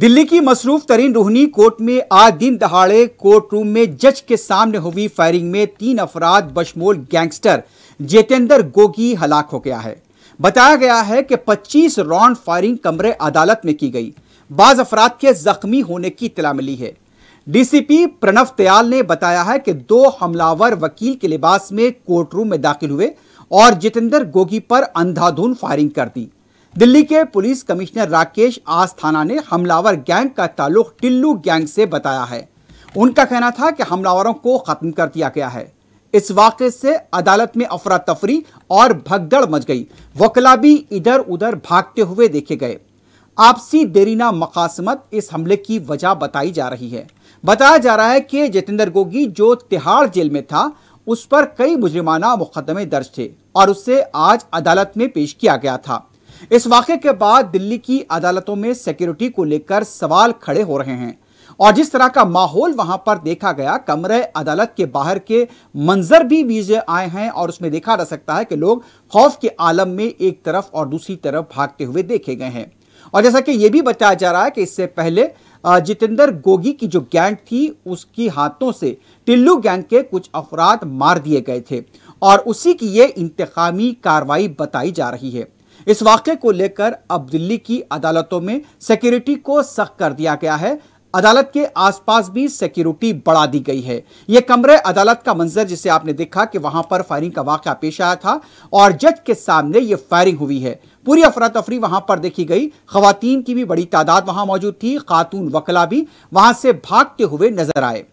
दिल्ली की मसरूफ तरीन रोहनी कोर्ट में आज दिन दहाड़े कोर्ट रूम में जज के सामने हुई फायरिंग में तीन अफराद बशमोल गैंगस्टर जितेंद्र गोगी हलाक हो गया है बताया गया है कि 25 राउंड फायरिंग कमरे अदालत में की गई बाज अफराद के जख्मी होने की इतला मिली है डीसीपी प्रणव तयाल ने बताया है कि दो हमलावर वकील के लिबास में कोर्ट रूम में दाखिल हुए और जितेंद्र गोगी पर अंधाधुन फायरिंग कर दी दिल्ली के पुलिस कमिश्नर राकेश आस्थाना ने हमलावर गैंग का ताल्लुक टिल्लू गैंग से बताया है उनका कहना था कि हमलावरों को खत्म कर दिया गया है इस वाक्य से अदालत में अफरा तफरी और भगदड़ मच गई वकला भी इधर उधर भागते हुए देखे गए आपसी देरीना मकासमत इस हमले की वजह बताई जा रही है बताया जा रहा है कि जितेंद्र गोगी जो तिहाड़ जेल में था उस पर कई मुजरिमाना मुकदमे दर्ज थे और उसे आज अदालत में पेश किया गया था इस वाक़े के बाद दिल्ली की अदालतों में सिक्योरिटी को लेकर सवाल खड़े हो रहे हैं और जिस तरह का माहौल वहां पर देखा गया कमरे अदालत के बाहर के मंजर भी वीजे आए हैं और उसमें देखा जा सकता है कि लोग खौफ के आलम में एक तरफ और दूसरी तरफ भागते हुए देखे गए हैं और जैसा कि यह भी बताया जा रहा है कि इससे पहले जितेंद्र गोगी की जो गैंग थी उसकी हाथों से टिल्लू गैंग के कुछ अफराद मार दिए गए थे और उसी की यह इंतकामी कार्रवाई बताई जा रही है इस वाक्य को लेकर अब दिल्ली की अदालतों में सिक्योरिटी को सख्त कर दिया गया है अदालत के आसपास भी सिक्योरिटी बढ़ा दी गई है ये कमरे अदालत का मंजर जिसे आपने देखा कि वहां पर फायरिंग का वाक़ पेश आया था और जज के सामने ये फायरिंग हुई है पूरी अफरा तफरी वहां पर देखी गई खातन की भी बड़ी तादाद वहां मौजूद थी खातून वकला भी वहां से भागते हुए नजर आए